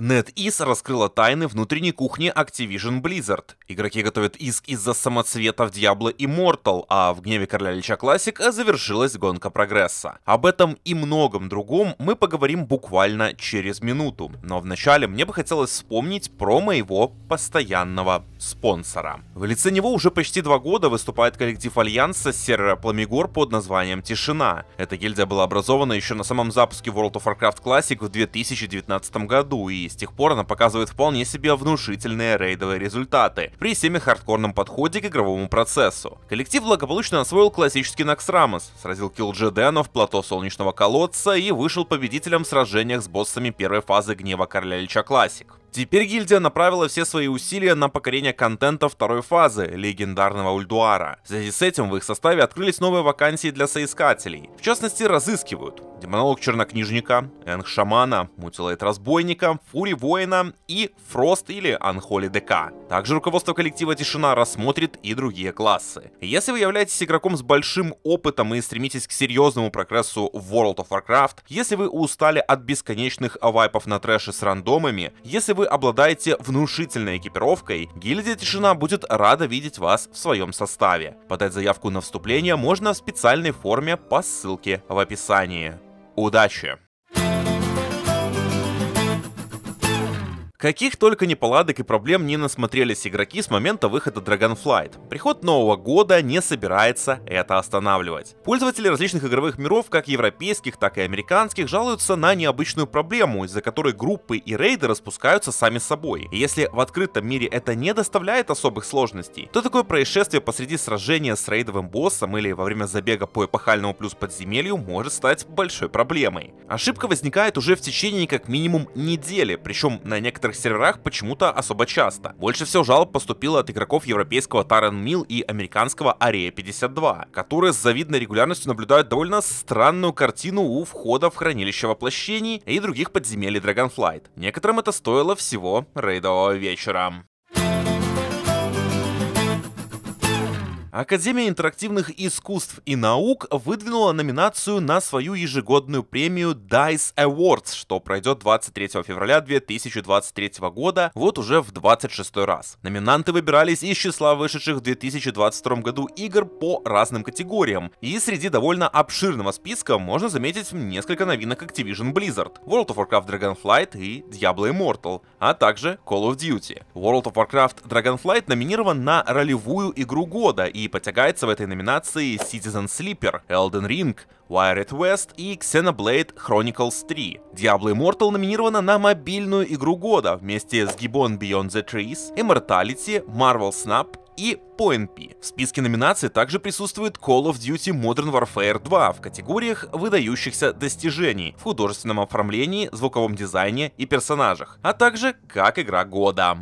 Нет-ис раскрыла тайны внутренней кухни Activision Blizzard. Игроки готовят иск из-за самоцветов в Diablo Immortal, а в гневе короля Лича Классик завершилась гонка прогресса. Об этом и многом другом мы поговорим буквально через минуту. Но вначале мне бы хотелось вспомнить про моего постоянного спонсора. В лице него уже почти два года выступает коллектив Альянса сервера Пламигор под названием «Тишина». Эта гильдия была образована еще на самом запуске World of Warcraft Classic в 2019 году и с тех пор она показывает вполне себе внушительные рейдовые результаты при всеми хардкорном подходе к игровому процессу. Коллектив благополучно освоил классический Накс сразил килл Джедена в плато Солнечного колодца и вышел победителем в сражениях с боссами первой фазы Гнева Короля Лича Классик. Теперь гильдия направила все свои усилия на покорение контента второй фазы легендарного Ульдуара. В связи с этим в их составе открылись новые вакансии для соискателей. В частности, разыскивают демонолог чернокнижника, Энг Шамана, мутилайт Разбойника, Фури Воина и Фрост или Анхоли ДК. Также руководство коллектива Тишина рассмотрит и другие классы. Если вы являетесь игроком с большим опытом и стремитесь к серьезному прогрессу в World of Warcraft, если вы устали от бесконечных авайпов на трэше с рандомами, если вы обладаете внушительной экипировкой, гильдия Тишина будет рада видеть вас в своем составе. Подать заявку на вступление можно в специальной форме по ссылке в описании. Удачи! Каких только неполадок и проблем не насмотрелись игроки с момента выхода Dragonflight. Приход нового года не собирается это останавливать. Пользователи различных игровых миров, как европейских, так и американских, жалуются на необычную проблему, из-за которой группы и рейды распускаются сами собой. И если в открытом мире это не доставляет особых сложностей, то такое происшествие посреди сражения с рейдовым боссом или во время забега по эпохальному плюс подземелью может стать большой проблемой. Ошибка возникает уже в течение как минимум недели, причем на некоторых некоторых серверах почему-то особо часто. Больше всего жалоб поступило от игроков европейского Тарен Мил и американского Ария 52, которые с завидной регулярностью наблюдают довольно странную картину у входа в хранилище воплощений и других подземелий Dragonflight. Некоторым это стоило всего рейдового вечера. Академия интерактивных искусств и наук выдвинула номинацию на свою ежегодную премию DICE Awards, что пройдет 23 февраля 2023 года, вот уже в 26 раз. Номинанты выбирались из числа вышедших в 2022 году игр по разным категориям, и среди довольно обширного списка можно заметить несколько новинок Activision Blizzard, World of Warcraft Dragonflight и Diablo Immortal, а также Call of Duty. World of Warcraft Dragonflight номинирован на ролевую игру года и потягается в этой номинации Citizen Sleeper, Elden Ring, Wired West и Xenoblade Chronicles 3. Diablo Immortal номинирована на мобильную игру года вместе с Gibbon Beyond the Trees, Immortality, Marvel Snap и *PnP*. В списке номинаций также присутствует Call of Duty Modern Warfare 2 в категориях выдающихся достижений в художественном оформлении, звуковом дизайне и персонажах, а также как игра года.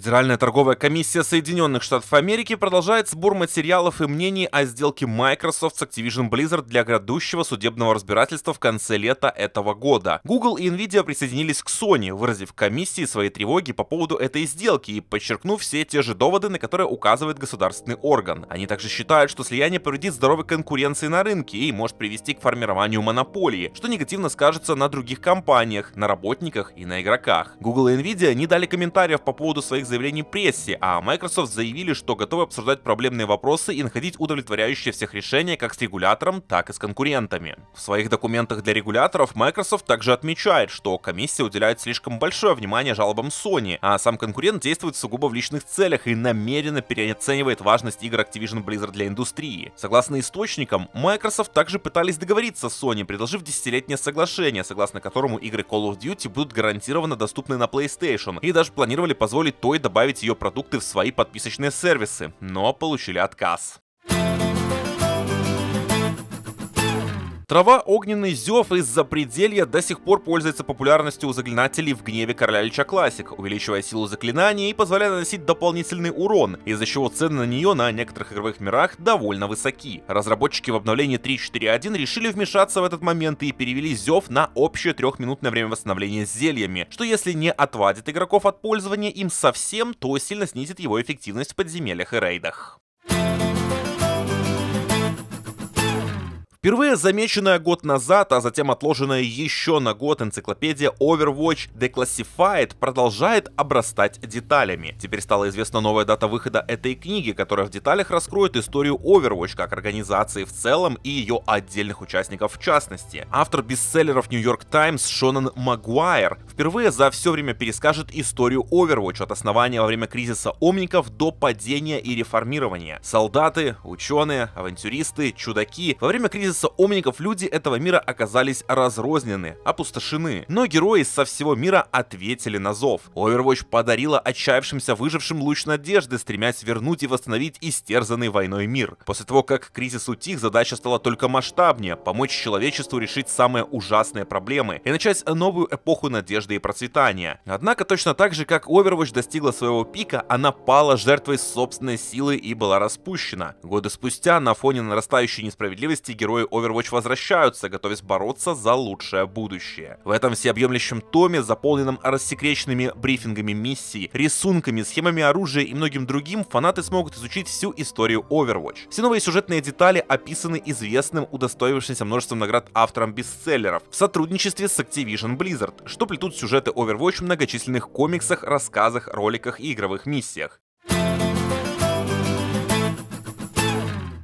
Федеральная торговая комиссия Соединенных Штатов Америки продолжает сбор материалов и мнений о сделке Microsoft с Activision Blizzard для грядущего судебного разбирательства в конце лета этого года. Google и Nvidia присоединились к Sony, выразив комиссии свои тревоги по поводу этой сделки и подчеркнув все те же доводы, на которые указывает государственный орган. Они также считают, что слияние повредит здоровой конкуренции на рынке и может привести к формированию монополии, что негативно скажется на других компаниях, на работниках и на игроках. Google и Nvidia не дали комментариев по поводу своих заявлений прессе, а Microsoft заявили, что готовы обсуждать проблемные вопросы и находить удовлетворяющие всех решения как с регулятором, так и с конкурентами. В своих документах для регуляторов Microsoft также отмечает, что комиссия уделяет слишком большое внимание жалобам Sony, а сам конкурент действует сугубо в личных целях и намеренно переоценивает важность игр Activision Blizzard для индустрии. Согласно источникам, Microsoft также пытались договориться с Sony, предложив десятилетнее соглашение, согласно которому игры Call of Duty будут гарантированно доступны на PlayStation, и даже планировали позволить той добавить ее продукты в свои подписочные сервисы, но получили отказ. Трава огненный зев из запределья до сих пор пользуется популярностью у заклинателей в гневе короля Лича Классик, увеличивая силу заклинания и позволяя наносить дополнительный урон, из-за чего цены на нее на некоторых игровых мирах довольно высоки. Разработчики в обновлении 3.4.1 решили вмешаться в этот момент и перевели зев на общее трехминутное время восстановления с зельями, что если не отвадит игроков от пользования им совсем, то сильно снизит его эффективность в подземельях и рейдах. Впервые замеченная год назад, а затем отложенная еще на год энциклопедия Overwatch Declassified продолжает обрастать деталями. Теперь стала известна новая дата выхода этой книги, которая в деталях раскроет историю Overwatch как организации в целом и ее отдельных участников в частности. Автор бестселлеров New York Times Шонан Магуайр впервые за все время перескажет историю Overwatch от основания во время кризиса омников до падения и реформирования. Солдаты, ученые, авантюристы, чудаки во время кризиса кризиса умников люди этого мира оказались разрознены, опустошены. Но герои со всего мира ответили на зов. Overwatch подарила отчаявшимся выжившим луч надежды, стремясь вернуть и восстановить истерзанный войной мир. После того, как кризис утих, задача стала только масштабнее — помочь человечеству решить самые ужасные проблемы и начать новую эпоху надежды и процветания. Однако точно так же, как Overwatch достигла своего пика, она пала жертвой собственной силы и была распущена. Годы спустя, на фоне нарастающей несправедливости, герои герои Overwatch возвращаются, готовясь бороться за лучшее будущее. В этом всеобъемлющем томе, заполненном рассекреченными брифингами миссий, рисунками, схемами оружия и многим другим, фанаты смогут изучить всю историю Overwatch. Все новые сюжетные детали описаны известным, удостоившимся множеством наград автором бестселлеров в сотрудничестве с Activision Blizzard, что плетут сюжеты Overwatch в многочисленных комиксах, рассказах, роликах и игровых миссиях.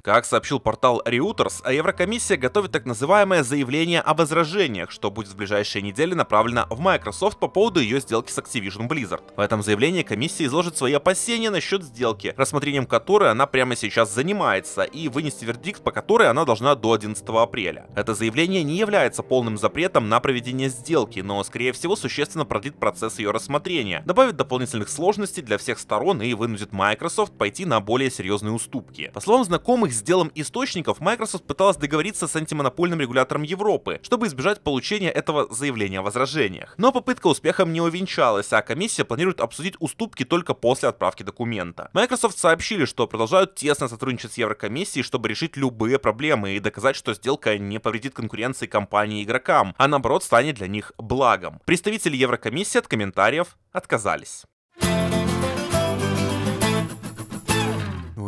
Как сообщил портал Reuters, Еврокомиссия готовит так называемое заявление о возражениях, что будет в ближайшие недели направлено в Microsoft по поводу ее сделки с Activision Blizzard. В этом заявлении комиссия изложит свои опасения насчет сделки, рассмотрением которой она прямо сейчас занимается, и вынести вердикт, по которой она должна до 11 апреля. Это заявление не является полным запретом на проведение сделки, но, скорее всего, существенно продлит процесс ее рассмотрения, добавит дополнительных сложностей для всех сторон и вынудит Microsoft пойти на более серьезные уступки. По словам знакомых, с делом источников Microsoft пыталась договориться с антимонопольным регулятором Европы, чтобы избежать получения этого заявления о возражениях. Но попытка успехом не увенчалась, а комиссия планирует обсудить уступки только после отправки документа. Microsoft сообщили, что продолжают тесно сотрудничать с Еврокомиссией, чтобы решить любые проблемы и доказать, что сделка не повредит конкуренции компании игрокам, а наоборот станет для них благом. Представители Еврокомиссии от комментариев отказались.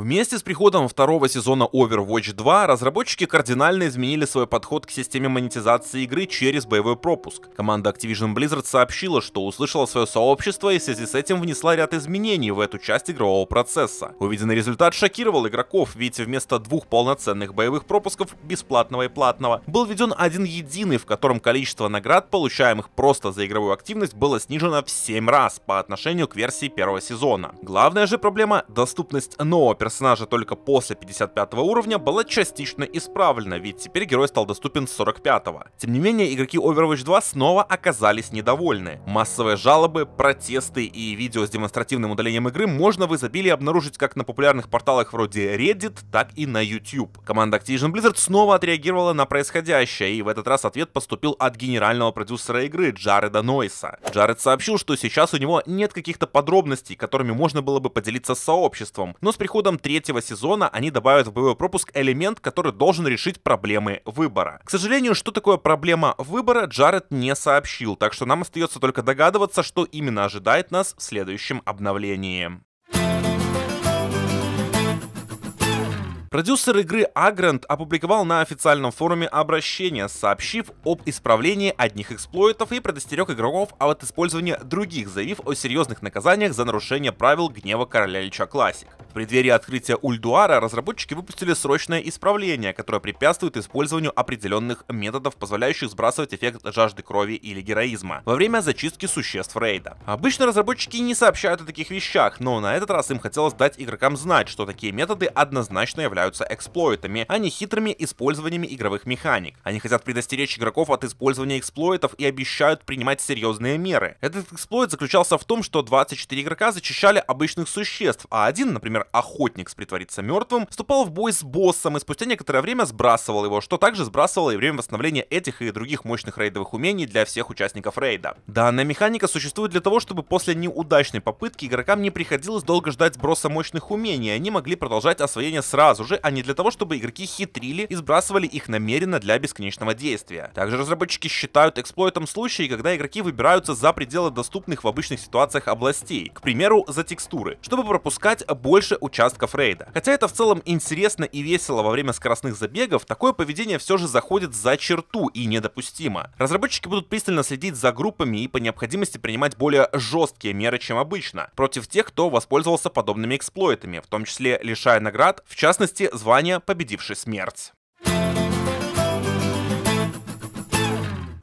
Вместе с приходом второго сезона Overwatch 2 разработчики кардинально изменили свой подход к системе монетизации игры через боевой пропуск. Команда Activision Blizzard сообщила, что услышала свое сообщество и в связи с этим внесла ряд изменений в эту часть игрового процесса. Увиденный результат шокировал игроков, ведь вместо двух полноценных боевых пропусков, бесплатного и платного, был введен один единый, в котором количество наград, получаемых просто за игровую активность, было снижено в 7 раз по отношению к версии первого сезона. Главная же проблема — доступность нового персонажа персонажа только после 55 уровня была частично исправлена, ведь теперь герой стал доступен с 45. -го. Тем не менее, игроки Overwatch 2 снова оказались недовольны. Массовые жалобы, протесты и видео с демонстративным удалением игры можно в изобилии обнаружить как на популярных порталах вроде Reddit, так и на YouTube. Команда Activision Blizzard снова отреагировала на происходящее, и в этот раз ответ поступил от генерального продюсера игры Джареда Нойса. Джаред сообщил, что сейчас у него нет каких-то подробностей, которыми можно было бы поделиться с сообществом, но с приходом третьего сезона они добавят в боевой пропуск элемент, который должен решить проблемы выбора. К сожалению, что такое проблема выбора, Джаред не сообщил, так что нам остается только догадываться, что именно ожидает нас в следующем обновлении. Продюсер игры Агрант опубликовал на официальном форуме обращение, сообщив об исправлении одних эксплойтов и предостерег игроков от использования других, заявив о серьезных наказаниях за нарушение правил гнева короля Лича Классик. В преддверии открытия Ульдуара разработчики выпустили срочное исправление, которое препятствует использованию определенных методов, позволяющих сбрасывать эффект жажды крови или героизма во время зачистки существ рейда. Обычно разработчики не сообщают о таких вещах, но на этот раз им хотелось дать игрокам знать, что такие методы однозначно являются являются эксплойтами, а не хитрыми использованиями игровых механик. Они хотят предостеречь игроков от использования эксплойтов и обещают принимать серьезные меры. Этот эксплойт заключался в том, что 24 игрока зачищали обычных существ, а один, например, охотник с притвориться мертвым, вступал в бой с боссом и спустя некоторое время сбрасывал его, что также сбрасывало и время восстановления этих и других мощных рейдовых умений для всех участников рейда. Данная механика существует для того, чтобы после неудачной попытки игрокам не приходилось долго ждать сброса мощных умений, и они могли продолжать освоение сразу же, оружия, а не для того, чтобы игроки хитрили и сбрасывали их намеренно для бесконечного действия. Также разработчики считают эксплойтом случаи, когда игроки выбираются за пределы доступных в обычных ситуациях областей, к примеру, за текстуры, чтобы пропускать больше участков рейда. Хотя это в целом интересно и весело во время скоростных забегов, такое поведение все же заходит за черту и недопустимо. Разработчики будут пристально следить за группами и по необходимости принимать более жесткие меры, чем обычно, против тех, кто воспользовался подобными эксплойтами, в том числе лишая наград, в частности должности звания «Победивший смерть».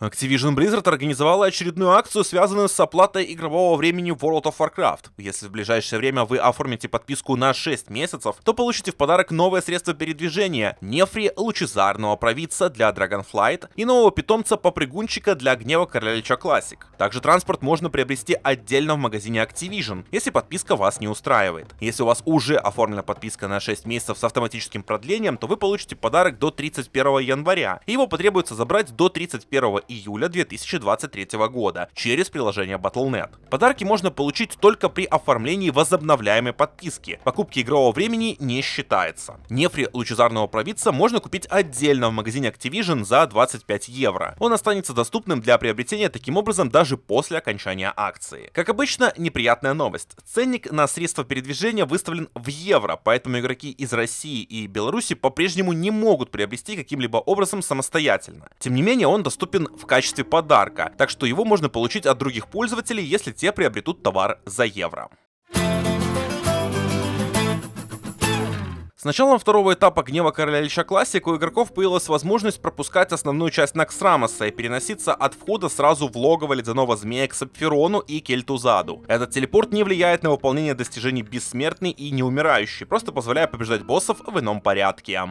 Activision Blizzard организовала очередную акцию, связанную с оплатой игрового времени World of Warcraft. Если в ближайшее время вы оформите подписку на 6 месяцев, то получите в подарок новое средство передвижения — нефри лучезарного провидца для Dragonflight и нового питомца попрыгунчика для гнева Королевича Лича Classic. Также транспорт можно приобрести отдельно в магазине Activision, если подписка вас не устраивает. Если у вас уже оформлена подписка на 6 месяцев с автоматическим продлением, то вы получите подарок до 31 января, и его потребуется забрать до 31 июня июля 2023 года через приложение Battle.net. Подарки можно получить только при оформлении возобновляемой подписки. Покупки игрового времени не считается. Нефри лучезарного провидца можно купить отдельно в магазине Activision за 25 евро. Он останется доступным для приобретения таким образом даже после окончания акции. Как обычно, неприятная новость. Ценник на средства передвижения выставлен в евро, поэтому игроки из России и Беларуси по-прежнему не могут приобрести каким-либо образом самостоятельно. Тем не менее, он доступен в качестве подарка, так что его можно получить от других пользователей, если те приобретут товар за евро. С началом второго этапа гнева короля Лича Классик у игроков появилась возможность пропускать основную часть Наксрамоса и переноситься от входа сразу в логово ледяного змея к Сапфирону и Кельтузаду. Этот телепорт не влияет на выполнение достижений бессмертный и неумирающий, просто позволяя побеждать боссов в ином порядке.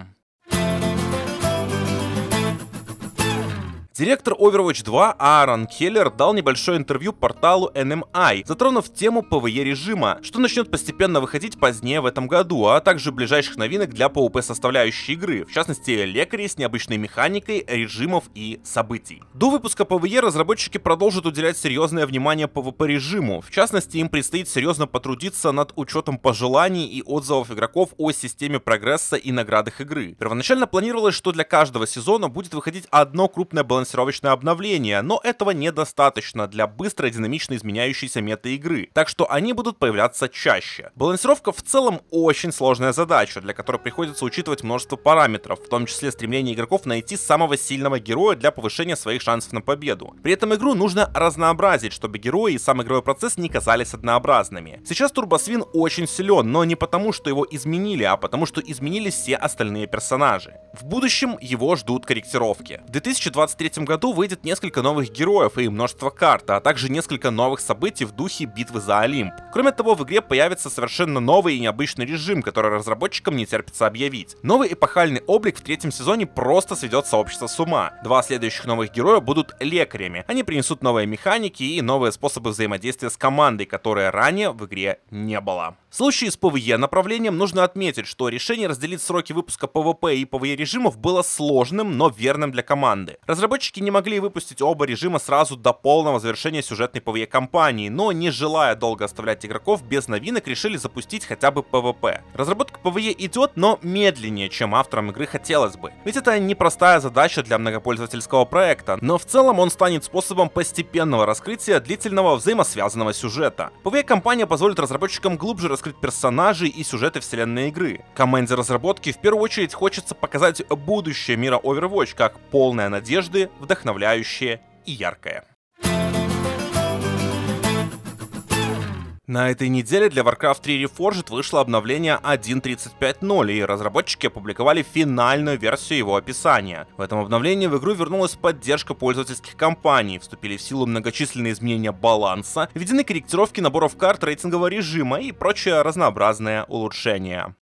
Директор Overwatch 2 Аарон Келлер дал небольшое интервью порталу NMI, затронув тему PvE режима, что начнет постепенно выходить позднее в этом году, а также ближайших новинок для PvP составляющей игры, в частности лекарей с необычной механикой, режимов и событий. До выпуска PvE разработчики продолжат уделять серьезное внимание PvP режиму, в частности им предстоит серьезно потрудиться над учетом пожеланий и отзывов игроков о системе прогресса и наградах игры. Первоначально планировалось, что для каждого сезона будет выходить одно крупное балансирование балансировочное обновление, но этого недостаточно для быстро и динамично изменяющейся меты игры так что они будут появляться чаще. Балансировка в целом очень сложная задача, для которой приходится учитывать множество параметров, в том числе стремление игроков найти самого сильного героя для повышения своих шансов на победу. При этом игру нужно разнообразить, чтобы герои и сам игровой процесс не казались однообразными. Сейчас Турбосвин очень силен, но не потому, что его изменили, а потому, что изменились все остальные персонажи. В будущем его ждут корректировки. В 2023 2023 году выйдет несколько новых героев и множество карт, а также несколько новых событий в духе битвы за Олимп. Кроме того, в игре появится совершенно новый и необычный режим, который разработчикам не терпится объявить. Новый эпохальный облик в третьем сезоне просто сведет сообщество с ума. Два следующих новых героя будут лекарями. Они принесут новые механики и новые способы взаимодействия с командой, которые ранее в игре не было. В случае с PvE направлением нужно отметить, что решение разделить сроки выпуска PvP и PvE режимов было сложным, но верным для команды. Разработчики разработчики не могли выпустить оба режима сразу до полного завершения сюжетной PvE-кампании, но не желая долго оставлять игроков без новинок, решили запустить хотя бы PvP. Разработка PvE идет, но медленнее, чем авторам игры хотелось бы. Ведь это непростая задача для многопользовательского проекта, но в целом он станет способом постепенного раскрытия длительного взаимосвязанного сюжета. pve кампания позволит разработчикам глубже раскрыть персонажей и сюжеты вселенной игры. Команде разработки в первую очередь хочется показать будущее мира Overwatch как полное надежды, вдохновляющее и яркое. На этой неделе для Warcraft 3 Reforged вышло обновление 1.35.0, и разработчики опубликовали финальную версию его описания. В этом обновлении в игру вернулась поддержка пользовательских компаний, вступили в силу многочисленные изменения баланса, введены корректировки наборов карт рейтингового режима и прочее разнообразное улучшение.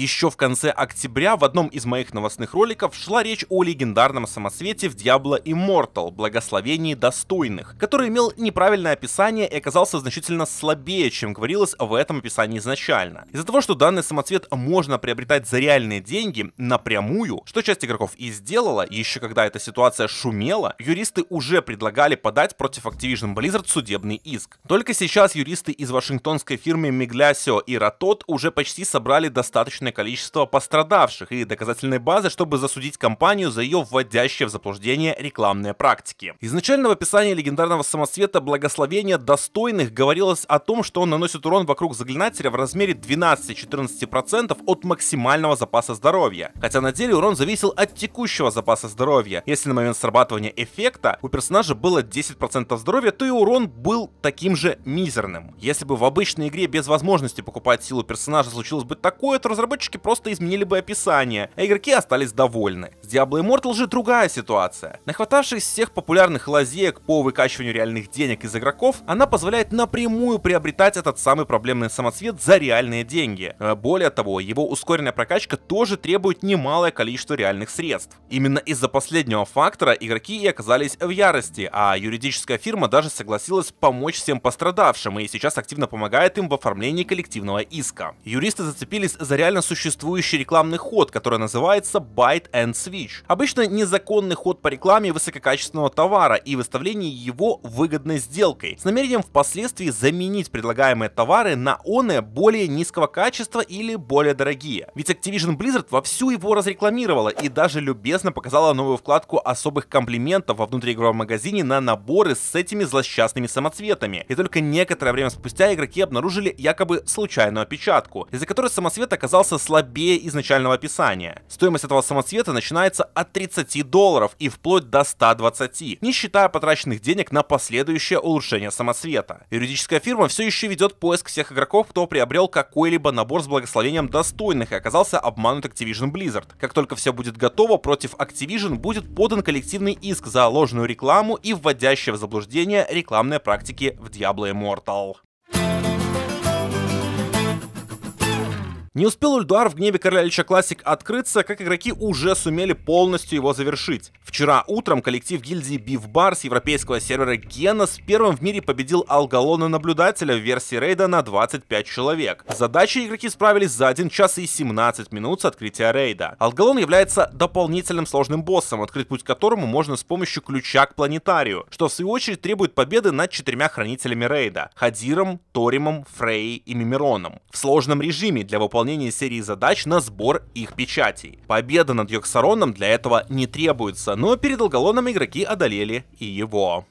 Еще в конце октября в одном из моих новостных роликов шла речь о легендарном самосвете в Diablo Immortal, благословении достойных, который имел неправильное описание и оказался значительно слабее, чем говорилось в этом описании изначально. Из-за того, что данный самоцвет можно приобретать за реальные деньги напрямую, что часть игроков и сделала, еще когда эта ситуация шумела, юристы уже предлагали подать против Activision Blizzard судебный иск. Только сейчас юристы из вашингтонской фирмы Migliasio и Ratot уже почти собрали достаточно максимальное количество пострадавших и доказательной базы, чтобы засудить компанию за ее вводящее в заблуждение рекламные практики. Изначально в описании легендарного самоцвета «Благословение достойных» говорилось о том, что он наносит урон вокруг заклинателя в размере 12-14% от максимального запаса здоровья. Хотя на деле урон зависел от текущего запаса здоровья. Если на момент срабатывания эффекта у персонажа было 10% здоровья, то и урон был таким же мизерным. Если бы в обычной игре без возможности покупать силу персонажа случилось бы такое, то разработчики разработчики просто изменили бы описание, а игроки остались довольны. С Diablo Immortal же другая ситуация. Нахватавшись всех популярных лазеек по выкачиванию реальных денег из игроков, она позволяет напрямую приобретать этот самый проблемный самоцвет за реальные деньги. Э, более того, его ускоренная прокачка тоже требует немалое количество реальных средств. Именно из-за последнего фактора игроки и оказались в ярости, а юридическая фирма даже согласилась помочь всем пострадавшим и сейчас активно помогает им в оформлении коллективного иска. Юристы зацепились за реально существующий рекламный ход, который называется Byte and Switch. Обычно незаконный ход по рекламе высококачественного товара и выставление его выгодной сделкой, с намерением впоследствии заменить предлагаемые товары на оные более низкого качества или более дорогие. Ведь Activision Blizzard вовсю его разрекламировала и даже любезно показала новую вкладку особых комплиментов во внутриигровом магазине на наборы с этими злосчастными самоцветами. И только некоторое время спустя игроки обнаружили якобы случайную опечатку, из-за которой самоцвет оказался слабее изначального описания. Стоимость этого самоцвета начинается от 30 долларов и вплоть до 120, не считая потраченных денег на последующее улучшение самоцвета. Юридическая фирма все еще ведет поиск всех игроков, кто приобрел какой-либо набор с благословением достойных и оказался обманут Activision Blizzard. Как только все будет готово, против Activision будет подан коллективный иск за ложную рекламу и вводящее в заблуждение рекламные практики в Diablo Immortal. Не успел Ульдуар в гневе короля Лича Классик открыться, как игроки уже сумели полностью его завершить. Вчера утром коллектив гильдии Бифбар с европейского сервера Гена с первым в мире победил Алгалона Наблюдателя в версии рейда на 25 человек. Задачи игроки справились за 1 час и 17 минут с открытия рейда. Алгалон является дополнительным сложным боссом, открыть путь которому можно с помощью ключа к планетарию, что в свою очередь требует победы над четырьмя хранителями рейда — Хадиром, Торимом, Фрей и Мимироном. В сложном режиме для выполнения выполнение серии задач на сбор их печатей. Победа над Йоксароном для этого не требуется, но перед Алгалоном игроки одолели и его.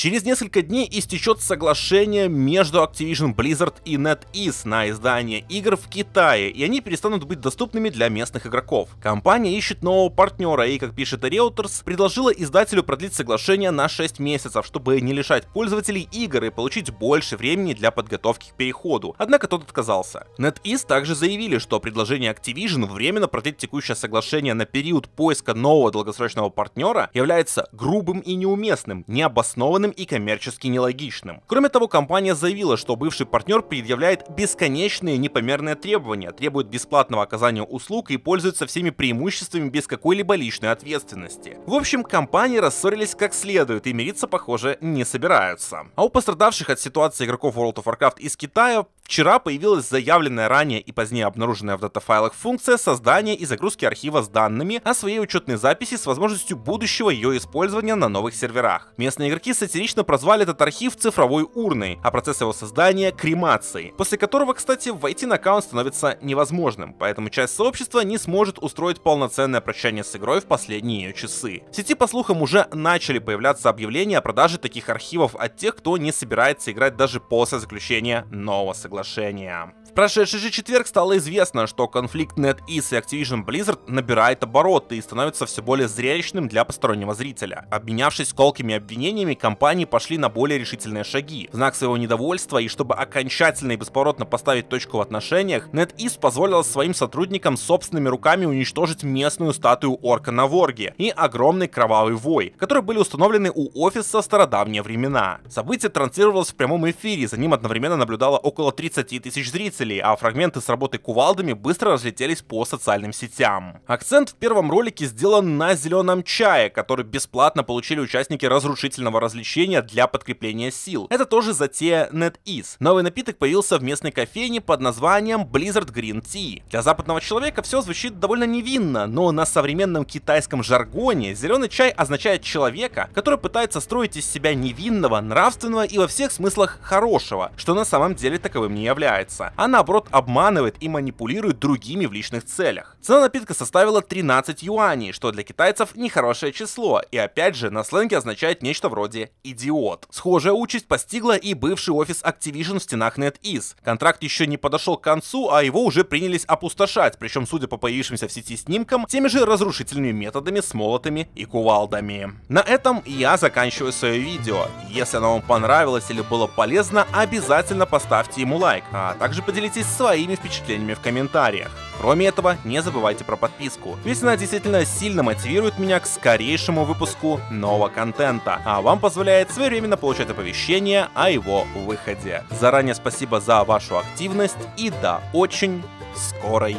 Через несколько дней истечет соглашение между Activision Blizzard и NetEase на издание игр в Китае, и они перестанут быть доступными для местных игроков. Компания ищет нового партнера и, как пишет Reuters, предложила издателю продлить соглашение на 6 месяцев, чтобы не лишать пользователей игр и получить больше времени для подготовки к переходу. Однако тот отказался. NetEase также заявили, что предложение Activision временно продлить текущее соглашение на период поиска нового долгосрочного партнера является грубым и неуместным, необоснованным бесполезным и коммерчески нелогичным. Кроме того, компания заявила, что бывший партнер предъявляет бесконечные непомерные требования, требует бесплатного оказания услуг и пользуется всеми преимуществами без какой-либо личной ответственности. В общем, компании рассорились как следует и мириться, похоже, не собираются. А у пострадавших от ситуации игроков World of Warcraft из Китая Вчера появилась заявленная ранее и позднее обнаруженная в датафайлах функция создания и загрузки архива с данными о своей учетной записи с возможностью будущего ее использования на новых серверах. Местные игроки сатирично прозвали этот архив цифровой урной, а процесс его создания — кремацией, после которого, кстати, войти на аккаунт становится невозможным, поэтому часть сообщества не сможет устроить полноценное прощание с игрой в последние ее часы. В сети, по слухам, уже начали появляться объявления о продаже таких архивов от тех, кто не собирается играть даже после заключения нового соглашения соглашения. В прошедший же четверг стало известно, что конфликт NetEase и Activision Blizzard набирает обороты и становится все более зрелищным для постороннего зрителя. Обменявшись колкими обвинениями, компании пошли на более решительные шаги. В знак своего недовольства и чтобы окончательно и бесповоротно поставить точку в отношениях, NetEase позволила своим сотрудникам собственными руками уничтожить местную статую орка на Ворге и огромный кровавый вой, которые были установлены у офиса в стародавние времена. Событие транслировалось в прямом эфире, за ним одновременно наблюдало около 30 тысяч зрителей, зрителей, а фрагменты с работой кувалдами быстро разлетелись по социальным сетям. Акцент в первом ролике сделан на зеленом чае, который бесплатно получили участники разрушительного развлечения для подкрепления сил. Это тоже затея NetEase. Новый напиток появился в местной кофейне под названием Blizzard Green Tea. Для западного человека все звучит довольно невинно, но на современном китайском жаргоне зеленый чай означает человека, который пытается строить из себя невинного, нравственного и во всех смыслах хорошего, что на самом деле таковым не является. А наоборот обманывает и манипулирует другими в личных целях. Цена напитка составила 13 юаней, что для китайцев нехорошее число, и опять же на сленге означает нечто вроде «идиот». Схожая участь постигла и бывший офис Activision в стенах NetEase. Контракт еще не подошел к концу, а его уже принялись опустошать, причем, судя по появившимся в сети снимкам, теми же разрушительными методами с молотами и кувалдами. На этом я заканчиваю свое видео. Если оно вам понравилось или было полезно, обязательно поставьте ему лайк, а также поделитесь поделитесь своими впечатлениями в комментариях. Кроме этого, не забывайте про подписку, ведь она действительно сильно мотивирует меня к скорейшему выпуску нового контента, а вам позволяет своевременно получать оповещение о его выходе. Заранее спасибо за вашу активность и до очень скорой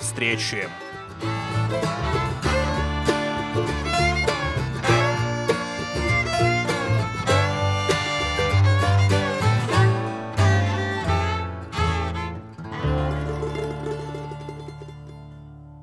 встречи!